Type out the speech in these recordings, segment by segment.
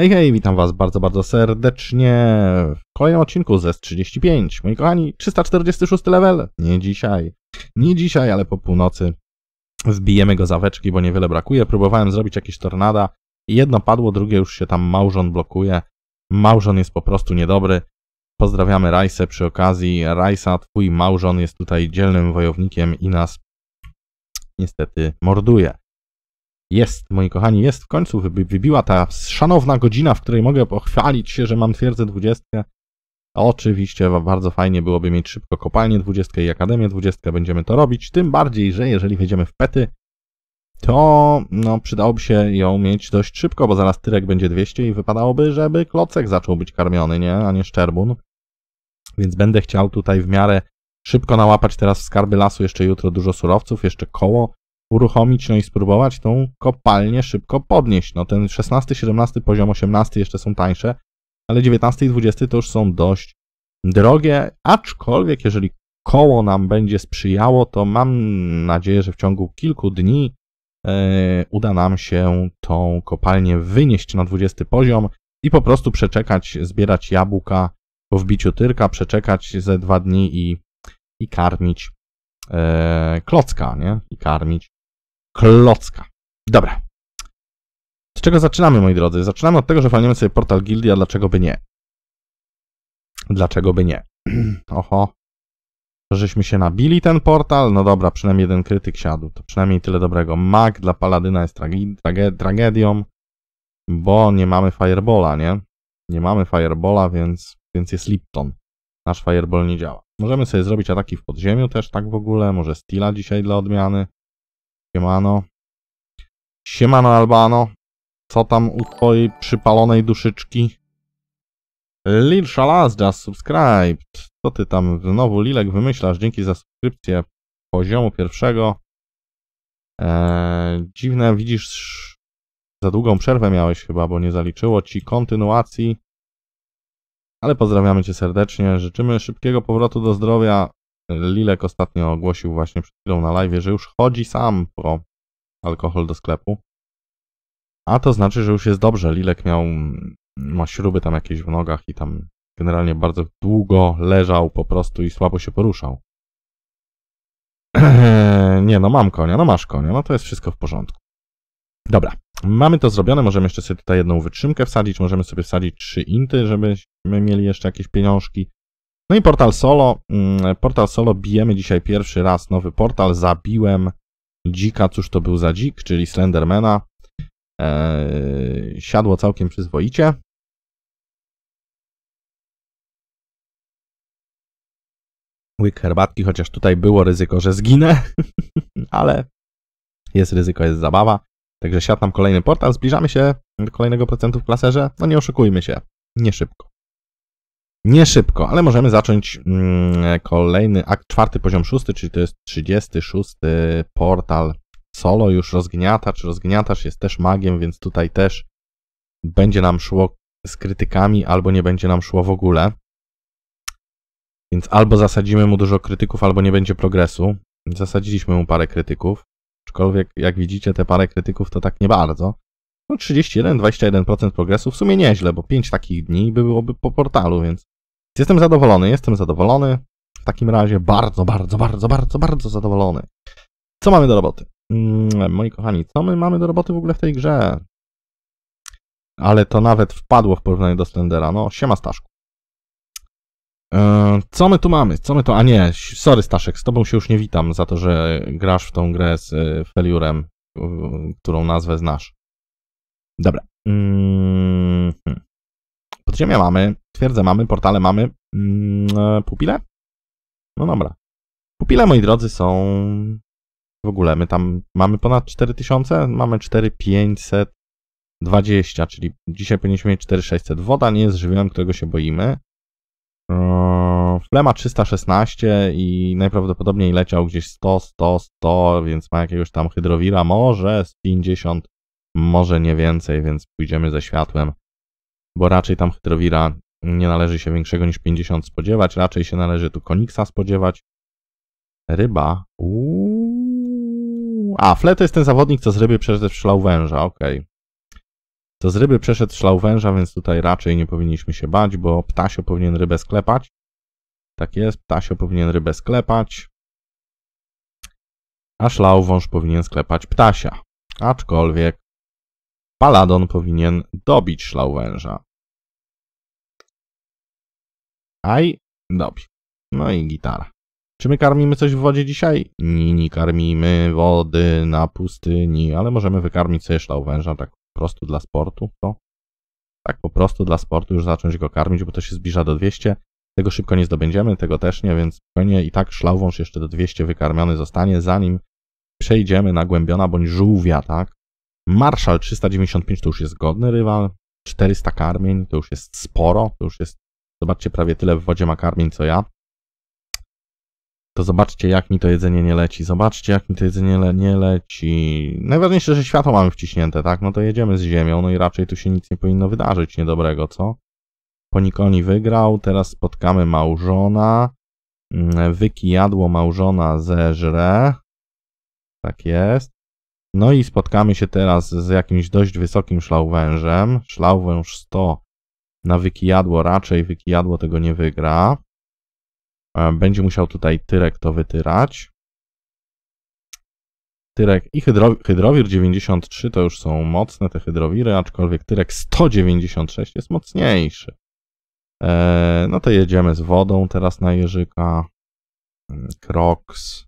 Hej, hej, witam Was bardzo, bardzo serdecznie w kolejnym odcinku ze 35. Moi kochani, 346 level. Nie dzisiaj. Nie dzisiaj, ale po północy. Wbijemy go zaweczki, bo niewiele brakuje. Próbowałem zrobić jakieś tornada. Jedno padło, drugie już się tam małżon blokuje. Małżon jest po prostu niedobry. Pozdrawiamy Rajsę przy okazji. Rajsa, twój małżon jest tutaj dzielnym wojownikiem i nas niestety morduje. Jest, moi kochani, jest w końcu wybiła ta szanowna godzina, w której mogę pochwalić się, że mam twierdzę 20. Oczywiście bardzo fajnie byłoby mieć szybko kopalnię 20 i akademię 20. Będziemy to robić, tym bardziej, że jeżeli wejdziemy w pety, to no, przydałoby się ją mieć dość szybko, bo zaraz tyrek będzie 200 i wypadałoby, żeby klocek zaczął być karmiony, nie? A nie szczerbun. Więc będę chciał tutaj w miarę szybko nałapać teraz w skarby lasu, jeszcze jutro dużo surowców, jeszcze koło, uruchomić, no i spróbować tą kopalnię szybko podnieść. No ten 16, 17 poziom, 18 jeszcze są tańsze, ale 19 i 20 to już są dość drogie, aczkolwiek jeżeli koło nam będzie sprzyjało, to mam nadzieję, że w ciągu kilku dni yy, uda nam się tą kopalnię wynieść na 20 poziom i po prostu przeczekać, zbierać jabłka po wbiciu tyrka, przeczekać ze dwa dni i, i karmić e, klocka, nie? I karmić klocka. Dobra. Z czego zaczynamy, moi drodzy? Zaczynamy od tego, że fajniemy sobie portal gildii, a dlaczego by nie? Dlaczego by nie? Oho. Żeśmy się nabili ten portal. No dobra, przynajmniej jeden krytyk siadł. To przynajmniej tyle dobrego. Mag dla Paladyna jest tragi trage tragedią, bo nie mamy Firebola, nie? Nie mamy Firebola, więc, więc jest Lipton. Nasz Fireball nie działa. Możemy sobie zrobić ataki w podziemiu też tak w ogóle. Może Stila dzisiaj dla odmiany. Siemano. Siemano Albano. Co tam u twojej przypalonej duszyczki? Lil Shalas just subscribed. Co ty tam znowu Lilek wymyślasz? Dzięki za subskrypcję poziomu pierwszego. Eee, dziwne, widzisz, za długą przerwę miałeś chyba, bo nie zaliczyło ci kontynuacji. Ale pozdrawiamy cię serdecznie, życzymy szybkiego powrotu do zdrowia. Lilek ostatnio ogłosił właśnie przed chwilą na live, że już chodzi sam po alkohol do sklepu. A to znaczy, że już jest dobrze. Lilek miał, ma śruby tam jakieś w nogach i tam generalnie bardzo długo leżał po prostu i słabo się poruszał. nie, no mam konia, no masz konia, no to jest wszystko w porządku. Dobra, mamy to zrobione, możemy jeszcze sobie tutaj jedną wytrzymkę wsadzić, możemy sobie wsadzić trzy inty, żebyśmy mieli jeszcze jakieś pieniążki. No i portal solo. Mm, portal solo bijemy dzisiaj pierwszy raz. Nowy portal. Zabiłem dzika. Cóż to był za dzik? Czyli Slendermana. Eee, siadło całkiem przyzwoicie. Łyk herbatki, chociaż tutaj było ryzyko, że zginę, ale jest ryzyko, jest zabawa. Także siadł nam kolejny portal. Zbliżamy się do kolejnego procentu w klaserze. No nie oszukujmy się, nie szybko nie szybko, ale możemy zacząć mm, kolejny akt, czwarty poziom szósty, czyli to jest 36 portal solo, już rozgniatacz. Rozgniatacz jest też magiem, więc tutaj też będzie nam szło z krytykami, albo nie będzie nam szło w ogóle. Więc albo zasadzimy mu dużo krytyków, albo nie będzie progresu. Zasadziliśmy mu parę krytyków, aczkolwiek jak widzicie te parę krytyków to tak nie bardzo. No 31, 21% progresu, w sumie nieźle, bo 5 takich dni by byłoby po portalu, więc Jestem zadowolony, jestem zadowolony. W takim razie bardzo, bardzo, bardzo, bardzo, bardzo zadowolony. Co mamy do roboty? Mm, moi kochani, co my mamy do roboty w ogóle w tej grze? Ale to nawet wpadło w porównaniu do Slendera. No, siema Staszku. E, co my tu mamy? Co my to... A nie, sorry Staszek, z tobą się już nie witam za to, że grasz w tą grę z e, Feliurem, którą nazwę znasz. Dobra. Mm, -hmm. Podziemia mamy, twierdzę mamy, portale mamy. Mm, e, pupile? No dobra. Pupile, moi drodzy, są w ogóle. My tam mamy ponad 4000, mamy 4520, czyli dzisiaj powinniśmy mieć 4600. Woda nie jest żywiołem, którego się boimy. Flema e, 316 i najprawdopodobniej leciał gdzieś 100, 100, 100, więc ma jakiegoś tam hydrowira, może z 50, może nie więcej, więc pójdziemy ze światłem bo raczej tam hydrowira nie należy się większego niż 50 spodziewać, raczej się należy tu koniksa spodziewać. Ryba. Uuu. A, Fle to jest ten zawodnik, co z ryby przeszedł w szlał węża, okej. Okay. Co z ryby przeszedł w szlał węża, więc tutaj raczej nie powinniśmy się bać, bo ptasio powinien rybę sklepać. Tak jest, ptasio powinien rybę sklepać. A szlał wąż powinien sklepać ptasia. Aczkolwiek Paladon powinien dobić szlauwęża. Aj, dobi. No i gitara. Czy my karmimy coś w wodzie dzisiaj? Nie, nie karmimy wody na pustyni, ale możemy wykarmić sobie szlauwęża tak po prostu dla sportu. To tak po prostu dla sportu już zacząć go karmić, bo to się zbliża do 200. Tego szybko nie zdobędziemy, tego też nie, więc spokojnie i tak szlauwąż jeszcze do 200 wykarmiony zostanie, zanim przejdziemy na głębiona bądź żółwia, tak? Marszal 395 to już jest godny rywal. 400 karmień to już jest sporo. To już jest, zobaczcie, prawie tyle w wodzie ma karmień co ja. To zobaczcie, jak mi to jedzenie nie leci. Zobaczcie, jak mi to jedzenie le nie leci. Najważniejsze, że światło mamy wciśnięte, tak? No to jedziemy z ziemią, no i raczej tu się nic nie powinno wydarzyć niedobrego, co? Ponikoni wygrał, teraz spotkamy małżona. Mm, Wyki jadło małżona ze żre, Tak jest. No i spotkamy się teraz z jakimś dość wysokim szlauwężem. Szlauwęż 100 na wykijadło raczej wykijadło tego nie wygra. E, będzie musiał tutaj Tyrek to wytyrać. Tyrek i hydro, hydrowir 93 to już są mocne te hydrowiry, aczkolwiek Tyrek 196 jest mocniejszy. Eee, no to jedziemy z wodą teraz na Jerzyka. Kroks. Mm,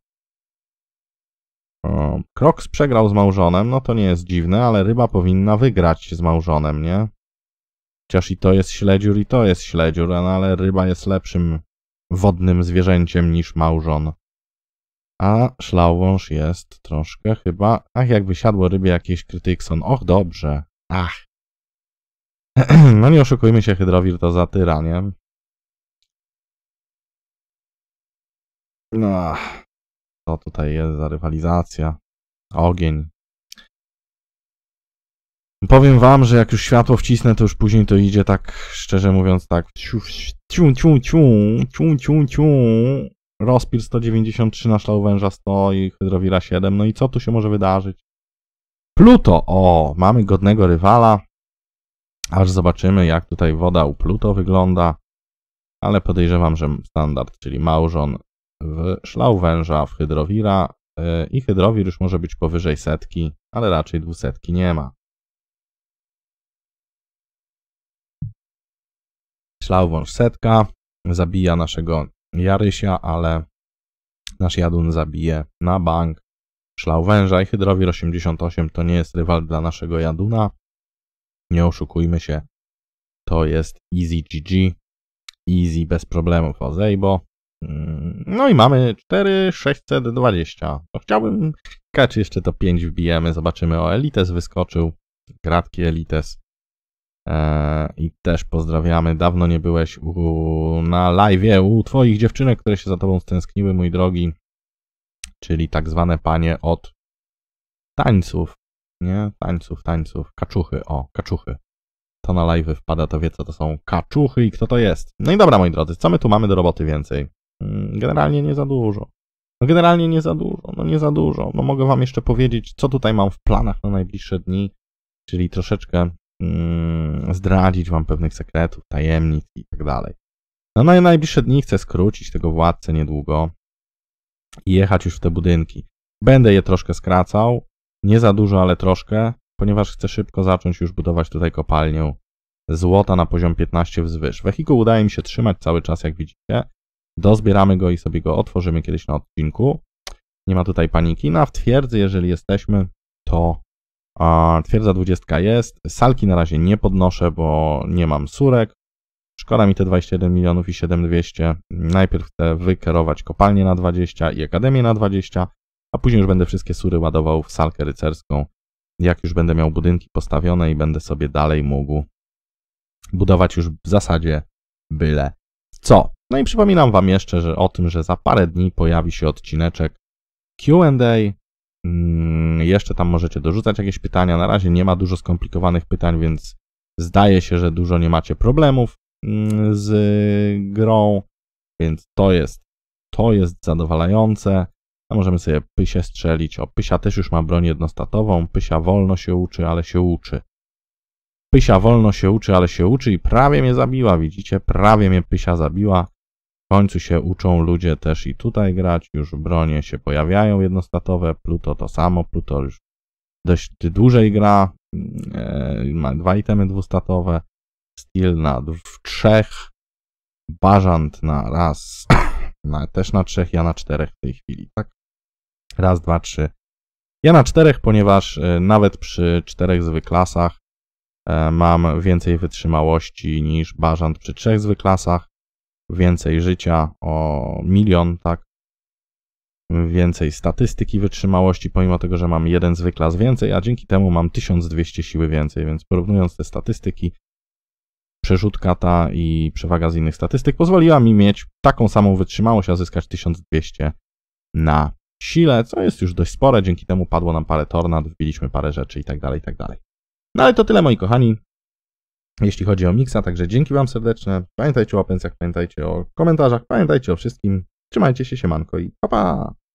Kroks przegrał z małżonem, no to nie jest dziwne, ale ryba powinna wygrać z małżonem, nie? Chociaż i to jest śledziur, i to jest śledziur, no ale ryba jest lepszym wodnym zwierzęciem niż małżon. A szlałwąż jest troszkę chyba... Ach, jak wysiadło rybie jakieś krytykson. Och, dobrze. Ach. no nie oszukujmy się, hydrowir to zatyra, nie? No, no tutaj jest za rywalizacja. Ogień. Powiem wam, że jak już światło wcisnę, to już później to idzie tak, szczerze mówiąc, tak ciu, ciu, ciu, ciu, ciu, ciu. Rozpil 193 na szlał węża 100 i hydrowira 7. No i co tu się może wydarzyć? Pluto! O, mamy godnego rywala. Aż zobaczymy, jak tutaj woda u Pluto wygląda. Ale podejrzewam, że standard, czyli małżon w szlał węża, w hydrowira e, i hydrowir już może być powyżej setki, ale raczej dwusetki nie ma. Szlałwąż setka zabija naszego Jarysia, ale nasz Jadun zabije na bank szlał węża i hydrowir 88 to nie jest rywal dla naszego Jaduna. Nie oszukujmy się, to jest easy GG, easy bez problemów Ozeibo. Mm, no i mamy 4620. No chciałbym, czy jeszcze to 5 wbijemy, zobaczymy. O, Elites wyskoczył, kratki Elites. E, I też pozdrawiamy. Dawno nie byłeś u, na live u twoich dziewczynek, które się za tobą stęskniły, mój drogi. Czyli tak zwane panie od tańców. Nie? Tańców, tańców. Kaczuchy, o, kaczuchy to na live wpada, to wie co to są kaczuchy i kto to jest. No i dobra moi drodzy, co my tu mamy do roboty więcej? Mm, generalnie nie za dużo. No generalnie nie za dużo, no nie za dużo. No mogę wam jeszcze powiedzieć, co tutaj mam w planach na najbliższe dni, czyli troszeczkę mm, zdradzić wam pewnych sekretów, tajemnic i tak dalej. No na najbliższe dni chcę skrócić tego władcę niedługo i jechać już w te budynki. Będę je troszkę skracał, nie za dużo, ale troszkę, ponieważ chcę szybko zacząć już budować tutaj kopalnię złota na poziom 15 wzwyż. Wehikuł udaje mi się trzymać cały czas, jak widzicie dozbieramy go i sobie go otworzymy kiedyś na odcinku. Nie ma tutaj paniki. No w twierdzy, jeżeli jesteśmy, to a, twierdza 20 jest. Salki na razie nie podnoszę, bo nie mam surek. Szkoda mi te 21 milionów i 7200. Najpierw chcę wykierować kopalnię na 20 i akademię na 20, a później już będę wszystkie sury ładował w salkę rycerską. Jak już będę miał budynki postawione i będę sobie dalej mógł budować już w zasadzie byle co. No i przypominam Wam jeszcze że o tym, że za parę dni pojawi się odcineczek QA. Mm, jeszcze tam możecie dorzucać jakieś pytania. Na razie nie ma dużo skomplikowanych pytań, więc zdaje się, że dużo nie macie problemów mm, z grą, więc to jest, to jest zadowalające. A możemy sobie Pysię strzelić. O, Pysia też już ma broń jednostatową. Pysia wolno się uczy, ale się uczy. Pysia wolno się uczy, ale się uczy i prawie mnie zabiła, widzicie? Prawie mnie Pysia zabiła. W końcu się uczą ludzie też i tutaj grać, już bronie się pojawiają jednostatowe, Pluto to samo, Pluto już dość dłużej gra, mm, e, ma dwa itemy dwustatowe, Steel na w trzech, Bażant na raz, na, też na trzech, ja na czterech w tej chwili, tak? Raz, dwa, trzy. Ja na czterech, ponieważ e, nawet przy czterech zwyklasach e, mam więcej wytrzymałości niż Bażant przy trzech zwyklasach, więcej życia o milion, tak? Więcej statystyki wytrzymałości, pomimo tego, że mam jeden zwyklas więcej, a dzięki temu mam 1200 siły więcej, więc porównując te statystyki, przerzutka ta i przewaga z innych statystyk pozwoliła mi mieć taką samą wytrzymałość, a zyskać 1200 na sile, co jest już dość spore, dzięki temu padło nam parę tornad, wbiliśmy parę rzeczy i tak dalej, i tak dalej. No ale to tyle moi kochani, jeśli chodzi o Mixa. Także dzięki Wam serdeczne. Pamiętajcie o apensach, pamiętajcie o komentarzach, pamiętajcie o wszystkim. Trzymajcie się, siemanko i pa pa!